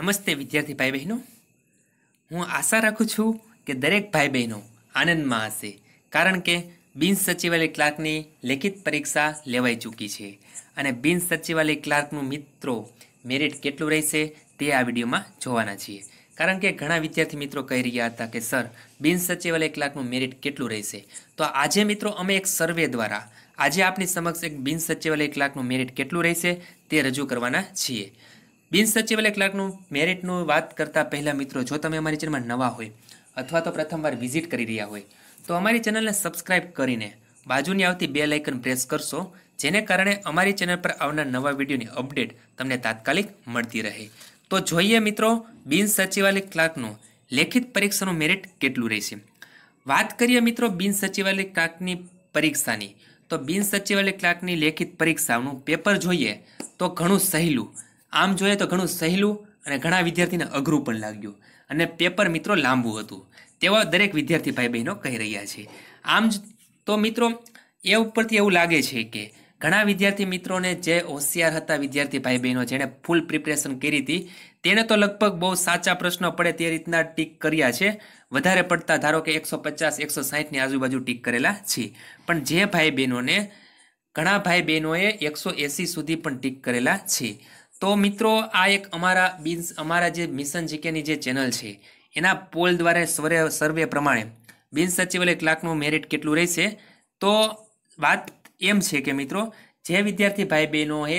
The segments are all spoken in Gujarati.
નમસ્તે વિદ્યાર્થી ભાઈ બહેનો હું આશા રાખું છું કે દરેક ભાઈ બહેનો આનંદમાં હશે કારણ કે બિન સચિવાલય ક્લાર્કની લેખિત પરીક્ષા લેવાઈ ચૂકી છે અને બિન સચિવાલય ક્લાર્કનું મિત્રો મેરિટ કેટલું રહેશે તે આ વિડીયોમાં જોવાના છીએ કારણ કે ઘણા વિદ્યાર્થી મિત્રો કહી રહ્યા હતા કે સર બિન સચિવાલય ક્લાર્કનું મેરિટ કેટલું રહેશે તો આજે મિત્રો અમે એક સર્વે દ્વારા આજે આપની સમક્ષ એક બિન સચિવાલય ક્લાર્કનું મેરિટ કેટલું રહેશે તે રજૂ કરવાના છીએ બિન સચિવાલય ક્લાર્કનું મેરિટનું વાત કરતાં પહેલાં મિત્રો જો તમે અમારી ચેનલમાં નવા હોય અથવા તો પ્રથમવાર વિઝિટ કરી રહ્યા હોય તો અમારી ચેનલને સબસ્ક્રાઇબ કરીને બાજુની આવતી બે લાઇકન પ્રેસ કરશો જેને કારણે અમારી ચેનલ પર આવનાર નવા વિડીયોની અપડેટ તમને તાત્કાલિક મળતી રહે તો જોઈએ મિત્રો બિન સચિવાલય ક્લાર્કનું લેખિત પરીક્ષાનું મેરિટ કેટલું રહેશે વાત કરીએ મિત્રો બિન સચિવાલય ક્લાર્કની પરીક્ષાની તો બિન સચિવાલય ક્લાર્કની લેખિત પરીક્ષાનું પેપર જોઈએ તો ઘણું સહેલું આમ જોઈએ તો ઘણું સહેલું અને ઘણા વિદ્યાર્થીને અઘરું પણ લાગ્યું અને પેપર મિત્રો લાંબુ હતું તેવા દરેક વિદ્યાર્થી ભાઈ બહેનો કહી રહ્યા છે આમ જ તો મિત્રો એ ઉપરથી એવું લાગે છે કે ઘણા વિદ્યાર્થી મિત્રોને જે હોશિયાર હતા વિદ્યાર્થી ભાઈ બહેનો જેણે ફૂલ પ્રિપરેશન કરી હતી તેણે તો લગભગ બહુ સાચા પ્રશ્નો પડે તે રીતના ટીક કર્યા છે વધારે પડતા ધારો કે એકસો પચાસ એકસો સાહીઠની આજુબાજુ ટીક કરેલા છે પણ જે ભાઈ બહેનોને ઘણા ભાઈ બહેનોએ એકસો એંસી સુધી પણ ટીક કરેલા છે તો મિત્રો આ એક અમારા બીન્સ અમારા જે મિશન જીકેની જે ચેનલ છે એના પોલ દ્વારા સર્વે સર્વે પ્રમાણે બિન સચિવાલય ક્લાર્કનું મેરિટ કેટલું રહેશે તો વાત એમ છે કે મિત્રો જે વિદ્યાર્થી ભાઈ એ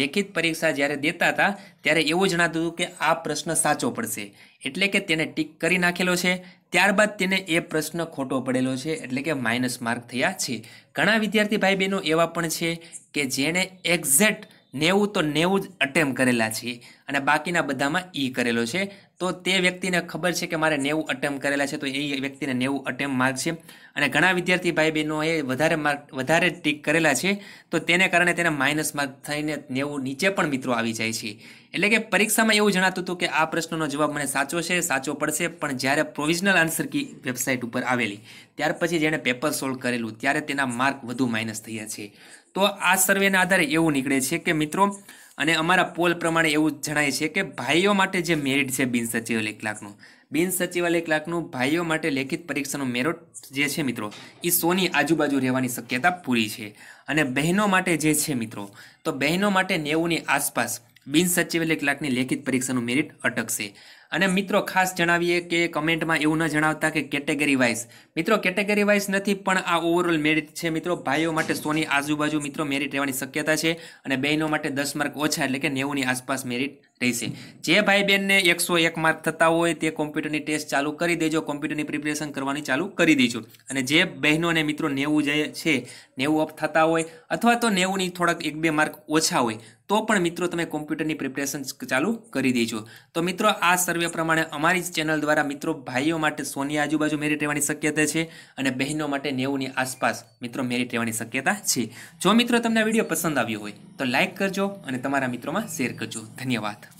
લેખિત પરીક્ષા જ્યારે દેતા હતા ત્યારે એવું જણાતું હતું કે આ પ્રશ્ન સાચો પડશે એટલે કે તેને ટીક કરી નાખેલો છે ત્યારબાદ તેને એ પ્રશ્ન ખોટો પડેલો છે એટલે કે માઇનસ માર્ક થયા છે ઘણા વિદ્યાર્થી ભાઈ બહેનો એવા પણ છે કે જેને એક્ઝેક્ટ નેવું તો નેવું જ અટેમ્પ કરેલા છે અને બાકીના બધામાં ઈ કરેલો છે તો તે વ્યક્તિને ખબર છે કે મારે નેવું અટેમ્પ કરેલા છે તો એ વ્યક્તિને નેવું અટેમ્પ માર્ક છે અને ઘણા વિદ્યાર્થી ભાઈ બહેનોએ વધારે માર્ક વધારે ટીક કરેલા છે તો તેને કારણે તેને માઇનસ માર્ક થઈને નેવું નીચે પણ મિત્રો આવી જાય છે એટલે કે પરીક્ષામાં એવું જણાતું હતું કે આ પ્રશ્નનો જવાબ મને સાચો છે સાચો પડશે પણ જ્યારે પ્રોવિઝનલ આન્સર કી વેબસાઇટ ઉપર આવેલી ત્યાર પછી જેણે પેપર સોલ્વ કરેલું ત્યારે તેના માર્ક વધુ માઇનસ થયા છે તો આ સર્વેના આધારે એવું નીકળે છે કે મિત્રો અને અમારા પોલ પ્રમાણે એવું જણાય છે કે ભાઈઓ માટે જે મેરિટ છે બિનસચિવાલય સચિવાલય કલાકનું બિન કલાકનું ભાઈઓ માટે લેખિત પરીક્ષાનો મેરિટ જે છે મિત્રો એ સોની આજુબાજુ રહેવાની શક્યતા પૂરી છે અને બહેનો માટે જે છે મિત્રો તો બહેનો માટે નેવુંની આસપાસ બિન સચિવેલ કલાકની લેખિત પરીક્ષાનું મેરિટ અટકશે અને મિત્રો ખાસ જણાવીએ કે કમેન્ટમાં એવું ન જણાવતા કે કેટેગરી વાઇઝ મિત્રો કેટેગરી વાઇઝ નથી પણ આ ઓવરઓલ મેરિટ છે મિત્રો ભાઈઓ માટે સોની આજુબાજુ મિત્રો મેરિટ રહેવાની શક્યતા છે અને બહેનો માટે દસ માર્ક ઓછા એટલે કે નેવુંની આસપાસ મેરિટ રહેશે જે ભાઈ બહેનને એકસો એક માર્ક થતા હોય તે કોમ્પ્યુટરની ટેસ્ટ ચાલુ કરી દેજો કોમ્પ્યુટરની પ્રિપેરેશન કરવાની ચાલુ કરી દેજો અને જે બહેનોને મિત્રો નેવું જે છે નેવું અપ થતા હોય અથવા તો નેવુંની થોડાક એક બે માર્ક ઓછા હોય તો પણ મિત્રો તમે કોમ્પ્યુટરની પ્રિપરેશન ચાલુ કરી દેજો તો મિત્રો આ સર્વે પ્રમાણે અમારી જ ચેનલ દ્વારા મિત્રો ભાઈઓ માટે સોની આજુબાજુ મેરિટ રહેવાની શક્યતા છે અને બહેનો માટે નેવુંની આસપાસ મિત્રો મેરિટ રહેવાની શક્યતા છે જો મિત્રો તમને આ વિડીયો પસંદ આવ્યો હોય તો લાઇક કરજો અને તમારા મિત્રોમાં શેર કરજો ધન્યવાદ